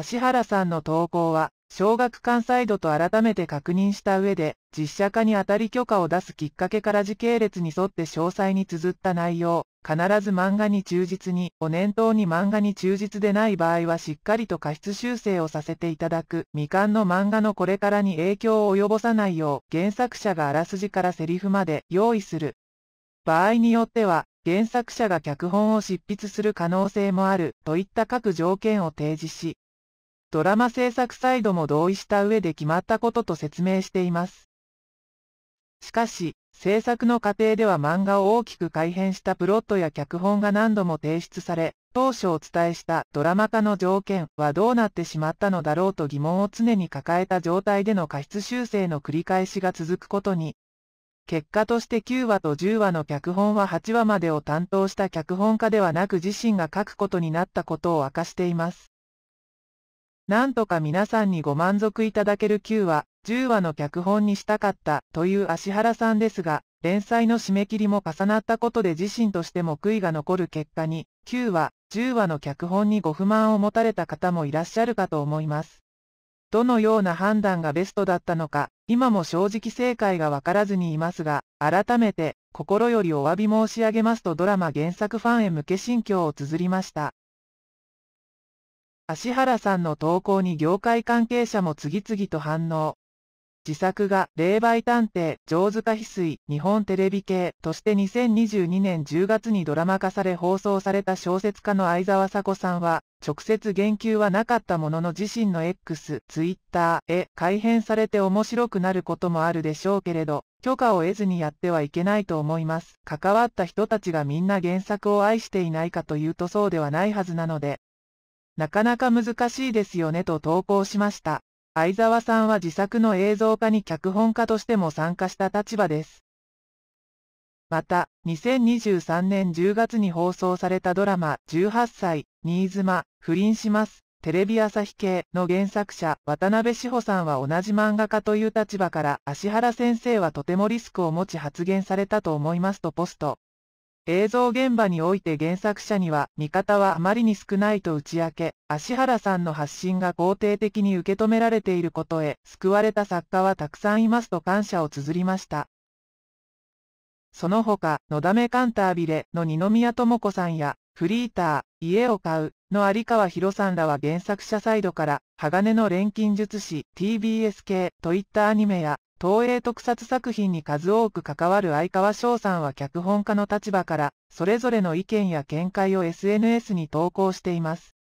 足原さんの投稿は、小学館サイドと改めて確認した上で、実写化にあたり許可を出すきっかけから時系列に沿って詳細に綴った内容、必ず漫画に忠実に、お念頭に漫画に忠実でない場合はしっかりと過失修正をさせていただく、未完の漫画のこれからに影響を及ぼさないよう、原作者があらすじからセリフまで用意する。場合によっては、原作者が脚本を執筆する可能性もある、といった各条件を提示し、ドラマ制作サイドも同意した上で決まったことと説明しています。しかし、制作の過程では漫画を大きく改変したプロットや脚本が何度も提出され、当初お伝えしたドラマ化の条件はどうなってしまったのだろうと疑問を常に抱えた状態での過失修正の繰り返しが続くことに、結果として9話と10話の脚本は8話までを担当した脚本家ではなく自身が書くことになったことを明かしています。なんとか皆さんにご満足いただける9話、10話の脚本にしたかったという足原さんですが、連載の締め切りも重なったことで自身としても悔いが残る結果に、9話、10話の脚本にご不満を持たれた方もいらっしゃるかと思います。どのような判断がベストだったのか、今も正直正解がわからずにいますが、改めて、心よりお詫び申し上げますとドラマ原作ファンへ向け心境を綴りました。足原さんの投稿に業界関係者も次々と反応。自作が霊媒探偵、上塚翡翠、日本テレビ系として2022年10月にドラマ化され放送された小説家の相沢佐子さんは、直接言及はなかったものの自身の X、Twitter へ改変されて面白くなることもあるでしょうけれど、許可を得ずにやってはいけないと思います。関わった人たちがみんな原作を愛していないかというとそうではないはずなので、なかなか難しいですよねと投稿しました。相沢さんは自作の映像化に脚本家としても参加した立場です。また、2023年10月に放送されたドラマ、18歳、新妻、不倫します、テレビ朝日系の原作者、渡辺志保さんは同じ漫画家という立場から、芦原先生はとてもリスクを持ち発言されたと思いますとポスト。映像現場において原作者には味方はあまりに少ないと打ち明け、芦原さんの発信が肯定的に受け止められていることへ救われた作家はたくさんいますと感謝を綴りました。その他、のだめカンタービレの二宮智子さんや、フリーター、家を買うの有川博さんらは原作者サイドから、鋼の錬金術師 TBS 系といったアニメや東映特撮作品に数多く関わる相川翔さんは脚本家の立場から、それぞれの意見や見解を SNS に投稿しています。